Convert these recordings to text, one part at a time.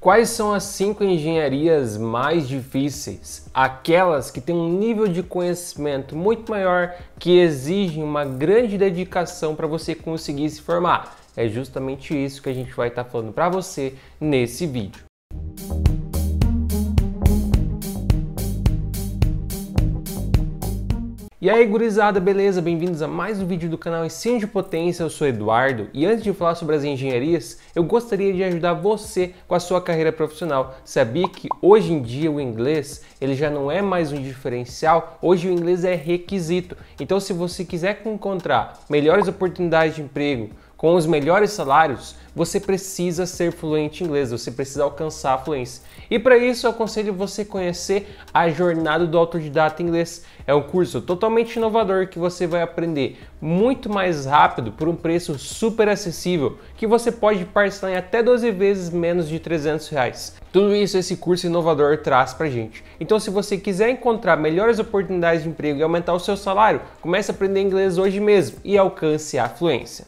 Quais são as cinco engenharias mais difíceis? Aquelas que têm um nível de conhecimento muito maior que exigem uma grande dedicação para você conseguir se formar. É justamente isso que a gente vai estar tá falando para você nesse vídeo. E aí gurizada, beleza? Bem-vindos a mais um vídeo do canal Incêndio Potência, eu sou Eduardo e antes de falar sobre as engenharias, eu gostaria de ajudar você com a sua carreira profissional. Sabia que hoje em dia o inglês ele já não é mais um diferencial, hoje o inglês é requisito. Então se você quiser encontrar melhores oportunidades de emprego, com os melhores salários, você precisa ser fluente em inglês, você precisa alcançar a fluência. E para isso eu aconselho você conhecer a Jornada do Autodidata em Inglês. É um curso totalmente inovador que você vai aprender muito mais rápido por um preço super acessível, que você pode parcelar em até 12 vezes menos de 300 reais. Tudo isso esse curso inovador traz pra gente. Então se você quiser encontrar melhores oportunidades de emprego e aumentar o seu salário, comece a aprender inglês hoje mesmo e alcance a fluência.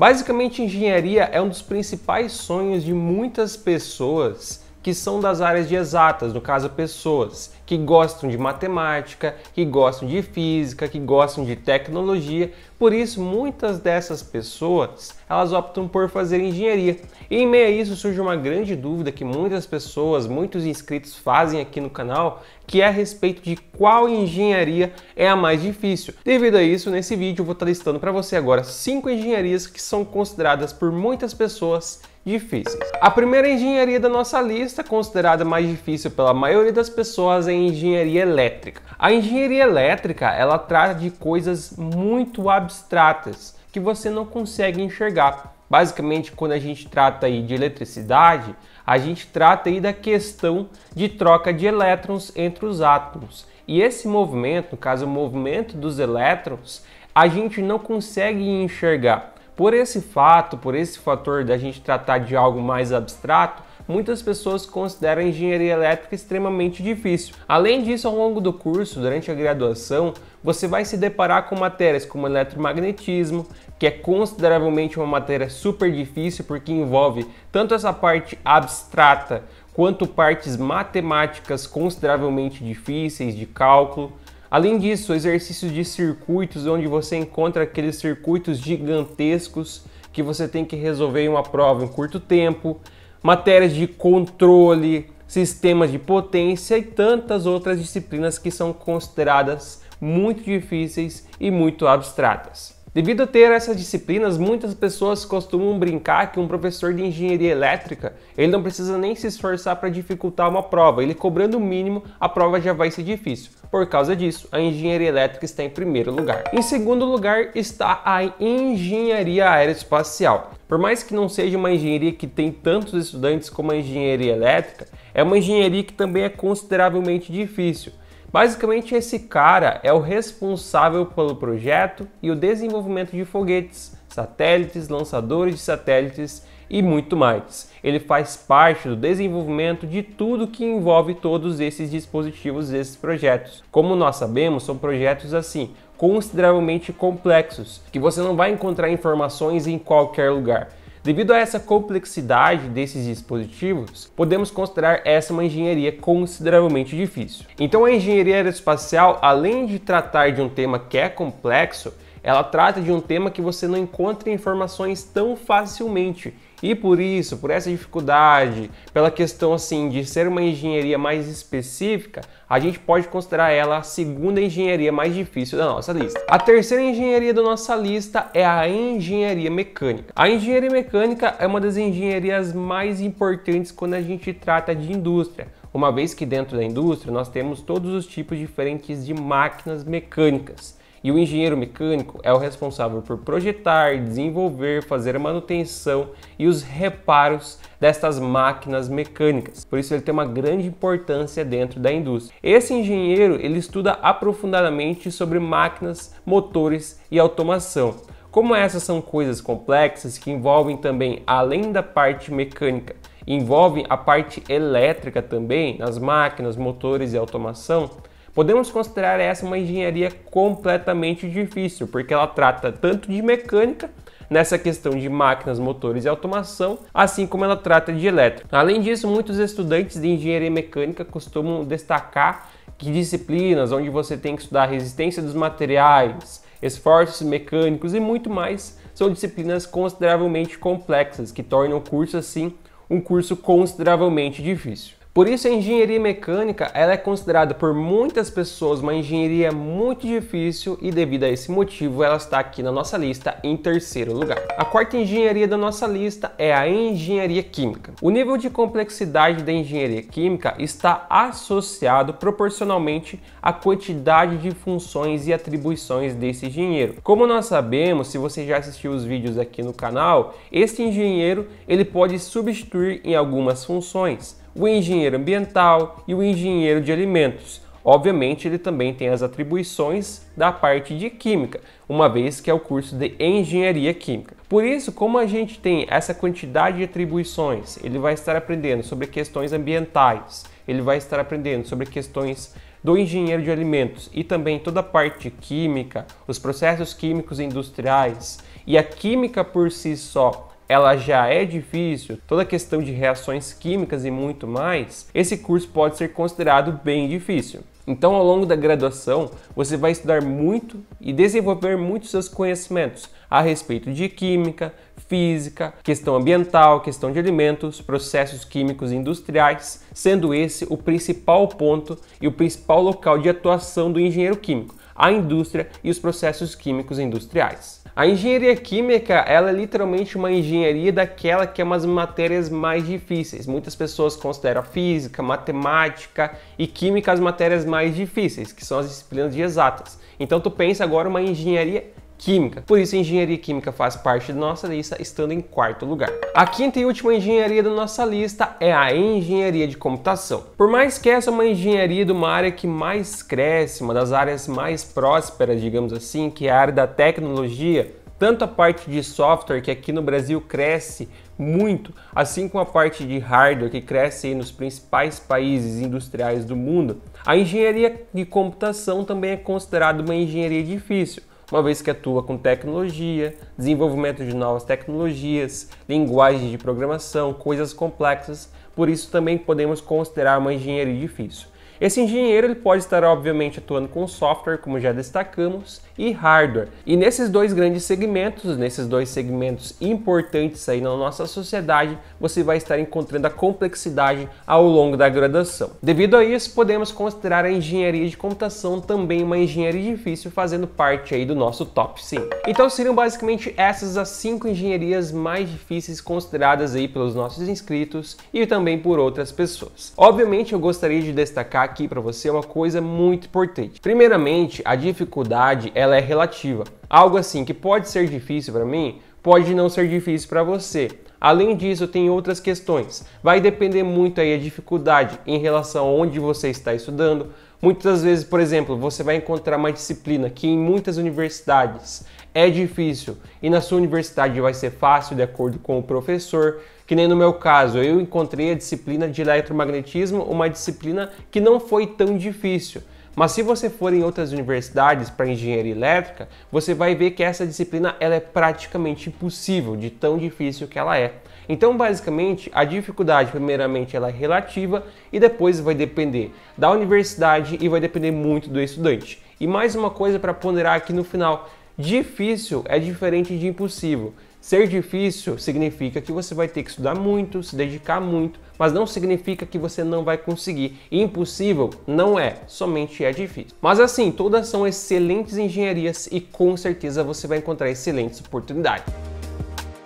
Basicamente, engenharia é um dos principais sonhos de muitas pessoas que são das áreas de exatas, no caso pessoas que gostam de matemática, que gostam de física, que gostam de tecnologia. Por isso, muitas dessas pessoas, elas optam por fazer engenharia. E em meio a isso surge uma grande dúvida que muitas pessoas, muitos inscritos fazem aqui no canal, que é a respeito de qual engenharia é a mais difícil. Devido a isso, nesse vídeo eu vou estar listando para você agora cinco engenharias que são consideradas por muitas pessoas difíceis. A primeira engenharia da nossa lista, considerada mais difícil pela maioria das pessoas, é engenharia elétrica. A engenharia elétrica, ela trata de coisas muito abstratas que você não consegue enxergar. Basicamente, quando a gente trata aí de eletricidade, a gente trata aí da questão de troca de elétrons entre os átomos. E esse movimento, no caso o movimento dos elétrons, a gente não consegue enxergar. Por esse fato, por esse fator da gente tratar de algo mais abstrato, muitas pessoas consideram a engenharia elétrica extremamente difícil. Além disso, ao longo do curso, durante a graduação, você vai se deparar com matérias como eletromagnetismo, que é consideravelmente uma matéria super difícil porque envolve tanto essa parte abstrata quanto partes matemáticas consideravelmente difíceis de cálculo. Além disso, exercícios de circuitos, onde você encontra aqueles circuitos gigantescos que você tem que resolver em uma prova em curto tempo, matérias de controle, sistemas de potência e tantas outras disciplinas que são consideradas muito difíceis e muito abstratas. Devido a ter essas disciplinas, muitas pessoas costumam brincar que um professor de engenharia elétrica ele não precisa nem se esforçar para dificultar uma prova, ele cobrando o mínimo, a prova já vai ser difícil. Por causa disso, a engenharia elétrica está em primeiro lugar. Em segundo lugar está a engenharia aeroespacial. Por mais que não seja uma engenharia que tem tantos estudantes como a engenharia elétrica, é uma engenharia que também é consideravelmente difícil. Basicamente, esse cara é o responsável pelo projeto e o desenvolvimento de foguetes, satélites, lançadores de satélites e muito mais. Ele faz parte do desenvolvimento de tudo que envolve todos esses dispositivos, esses projetos. Como nós sabemos, são projetos assim consideravelmente complexos, que você não vai encontrar informações em qualquer lugar. Devido a essa complexidade desses dispositivos, podemos considerar essa uma engenharia consideravelmente difícil. Então, a engenharia aeroespacial, além de tratar de um tema que é complexo, ela trata de um tema que você não encontra informações tão facilmente e por isso, por essa dificuldade, pela questão assim de ser uma engenharia mais específica, a gente pode considerar ela a segunda engenharia mais difícil da nossa lista. A terceira engenharia da nossa lista é a engenharia mecânica. A engenharia mecânica é uma das engenharias mais importantes quando a gente trata de indústria uma vez que dentro da indústria nós temos todos os tipos diferentes de máquinas mecânicas. E o engenheiro mecânico é o responsável por projetar, desenvolver, fazer a manutenção e os reparos destas máquinas mecânicas. Por isso ele tem uma grande importância dentro da indústria. Esse engenheiro, ele estuda aprofundadamente sobre máquinas, motores e automação. Como essas são coisas complexas que envolvem também além da parte mecânica, envolvem a parte elétrica também nas máquinas, motores e automação, Podemos considerar essa uma engenharia completamente difícil, porque ela trata tanto de mecânica nessa questão de máquinas, motores e automação, assim como ela trata de elétrica. Além disso, muitos estudantes de engenharia mecânica costumam destacar que disciplinas onde você tem que estudar resistência dos materiais, esforços mecânicos e muito mais são disciplinas consideravelmente complexas, que tornam o curso assim um curso consideravelmente difícil. Por isso a engenharia mecânica ela é considerada por muitas pessoas uma engenharia muito difícil e devido a esse motivo ela está aqui na nossa lista em terceiro lugar. A quarta engenharia da nossa lista é a engenharia química. O nível de complexidade da engenharia química está associado proporcionalmente à quantidade de funções e atribuições desse engenheiro. Como nós sabemos, se você já assistiu os vídeos aqui no canal, este engenheiro ele pode substituir em algumas funções o engenheiro ambiental e o engenheiro de alimentos. Obviamente, ele também tem as atribuições da parte de química, uma vez que é o curso de engenharia química. Por isso, como a gente tem essa quantidade de atribuições, ele vai estar aprendendo sobre questões ambientais, ele vai estar aprendendo sobre questões do engenheiro de alimentos e também toda a parte de química, os processos químicos industriais e a química por si só ela já é difícil, toda a questão de reações químicas e muito mais, esse curso pode ser considerado bem difícil. Então, ao longo da graduação, você vai estudar muito e desenvolver muitos seus conhecimentos a respeito de química, física, questão ambiental, questão de alimentos, processos químicos industriais, sendo esse o principal ponto e o principal local de atuação do engenheiro químico a indústria e os processos químicos industriais. A engenharia química ela é literalmente uma engenharia daquela que é umas matérias mais difíceis. Muitas pessoas consideram física, matemática e química as matérias mais difíceis, que são as disciplinas de exatas. Então tu pensa agora uma engenharia química. Por isso, engenharia química faz parte da nossa lista, estando em quarto lugar. A quinta e última engenharia da nossa lista é a engenharia de computação. Por mais que essa é uma engenharia de uma área que mais cresce, uma das áreas mais prósperas, digamos assim, que é a área da tecnologia, tanto a parte de software que aqui no Brasil cresce muito, assim como a parte de hardware que cresce nos principais países industriais do mundo, a engenharia de computação também é considerada uma engenharia difícil uma vez que atua com tecnologia, desenvolvimento de novas tecnologias, linguagens de programação, coisas complexas, por isso também podemos considerar uma engenharia difícil. Esse engenheiro ele pode estar obviamente atuando com software, como já destacamos, e hardware. E nesses dois grandes segmentos, nesses dois segmentos importantes aí na nossa sociedade, você vai estar encontrando a complexidade ao longo da graduação. Devido a isso, podemos considerar a engenharia de computação também uma engenharia difícil, fazendo parte aí do nosso top 5. Então seriam basicamente essas as cinco engenharias mais difíceis consideradas aí pelos nossos inscritos e também por outras pessoas. Obviamente eu gostaria de destacar aqui para você é uma coisa muito importante. Primeiramente, a dificuldade ela é relativa. Algo assim que pode ser difícil para mim, pode não ser difícil para você. Além disso, tem outras questões. Vai depender muito aí a dificuldade em relação a onde você está estudando, Muitas vezes, por exemplo, você vai encontrar uma disciplina que em muitas universidades é difícil e na sua universidade vai ser fácil de acordo com o professor, que nem no meu caso, eu encontrei a disciplina de eletromagnetismo, uma disciplina que não foi tão difícil. Mas se você for em outras universidades para engenharia elétrica, você vai ver que essa disciplina ela é praticamente impossível de tão difícil que ela é. Então, basicamente, a dificuldade, primeiramente, ela é relativa e depois vai depender da universidade e vai depender muito do estudante. E mais uma coisa para ponderar aqui no final: difícil é diferente de impossível. Ser difícil significa que você vai ter que estudar muito, se dedicar muito, mas não significa que você não vai conseguir. E impossível não é, somente é difícil. Mas assim, todas são excelentes engenharias e com certeza você vai encontrar excelentes oportunidades.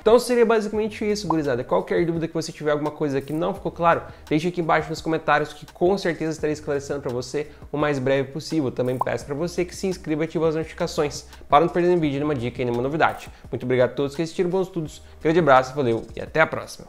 Então seria basicamente isso, gurizada. Qualquer dúvida que você tiver, alguma coisa que não ficou claro, deixe aqui embaixo nos comentários que com certeza estarei esclarecendo para você o mais breve possível. Também peço para você que se inscreva e ative as notificações para não perder nenhum vídeo, nenhuma dica e nenhuma novidade. Muito obrigado a todos que assistiram, bons estudos, grande abraço, valeu e até a próxima.